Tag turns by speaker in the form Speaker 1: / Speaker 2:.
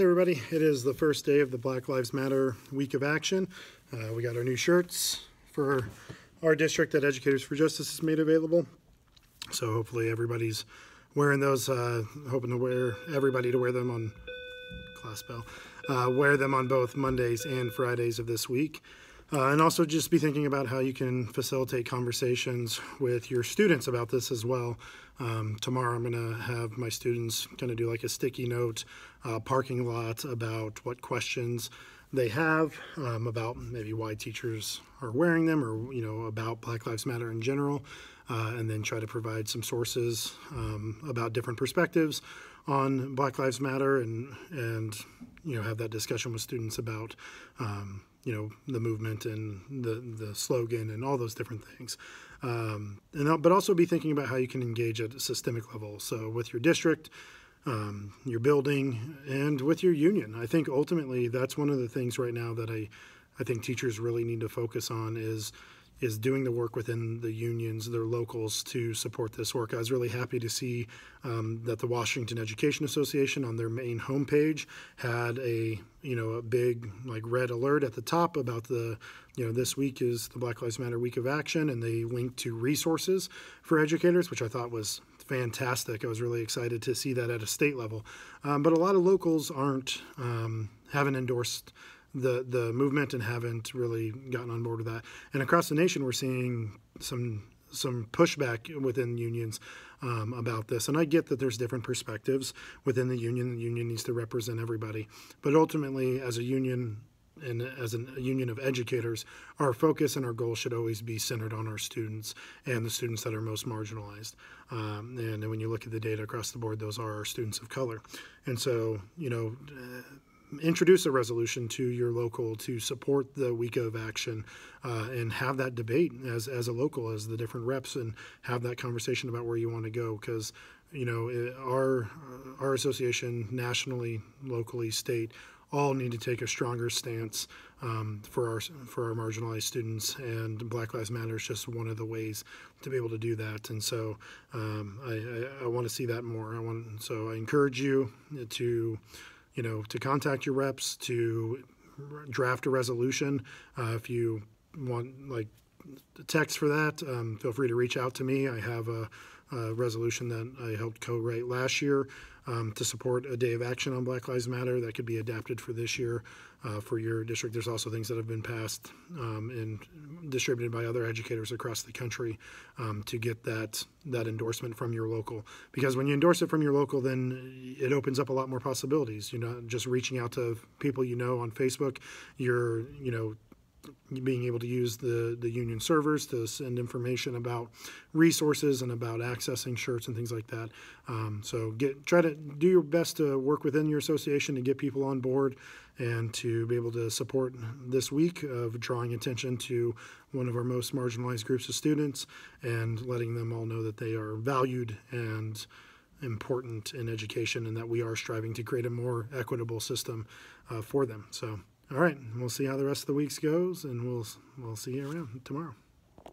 Speaker 1: Hey everybody, it is the first day of the Black Lives Matter Week of Action. Uh, we got our new shirts for our district that Educators for Justice has made available. So hopefully everybody's wearing those, uh, hoping to wear everybody to wear them on class bell, uh, wear them on both Mondays and Fridays of this week. Uh, and also just be thinking about how you can facilitate conversations with your students about this as well. Um, tomorrow I'm going to have my students kind of do like a sticky note uh, parking lot about what questions they have um, about maybe why teachers are wearing them or you know about Black Lives Matter in general uh, and then try to provide some sources um, about different perspectives on Black Lives Matter and and you know have that discussion with students about um, you know the movement and the the slogan and all those different things um, and but also be thinking about how you can engage at a systemic level so with your district um, your building and with your union i think ultimately that's one of the things right now that i i think teachers really need to focus on is is doing the work within the unions, their locals, to support this work. I was really happy to see um, that the Washington Education Association on their main homepage had a you know a big like red alert at the top about the you know this week is the Black Lives Matter Week of Action, and they linked to resources for educators, which I thought was fantastic. I was really excited to see that at a state level, um, but a lot of locals aren't um, haven't endorsed the the movement and haven't really gotten on board with that. And across the nation, we're seeing some some pushback within unions um, about this. And I get that there's different perspectives within the union. The union needs to represent everybody, but ultimately, as a union and as an, a union of educators, our focus and our goal should always be centered on our students and the students that are most marginalized. Um, and, and when you look at the data across the board, those are our students of color. And so, you know. Uh, introduce a resolution to your local to support the week of action uh, and have that debate as, as a local, as the different reps, and have that conversation about where you want to go. Because, you know, it, our, uh, our association nationally, locally, state, all need to take a stronger stance um, for our for our marginalized students, and Black Lives Matter is just one of the ways to be able to do that. And so, um, I, I, I want to see that more. I want so I encourage you to you know, to contact your reps, to draft a resolution. Uh, if you want like text for that, um, feel free to reach out to me. I have a uh, resolution that I helped co-write last year um, to support a day of action on Black Lives Matter that could be adapted for this year uh, for your district. There's also things that have been passed um, and distributed by other educators across the country um, to get that that endorsement from your local. Because when you endorse it from your local, then it opens up a lot more possibilities. You're not just reaching out to people you know on Facebook. You're you know being able to use the, the union servers to send information about resources and about accessing shirts and things like that. Um, so get try to do your best to work within your association to get people on board and to be able to support this week of drawing attention to one of our most marginalized groups of students and letting them all know that they are valued and important in education and that we are striving to create a more equitable system uh, for them. So. All right, we'll see how the rest of the weeks goes, and we'll we'll see you around tomorrow.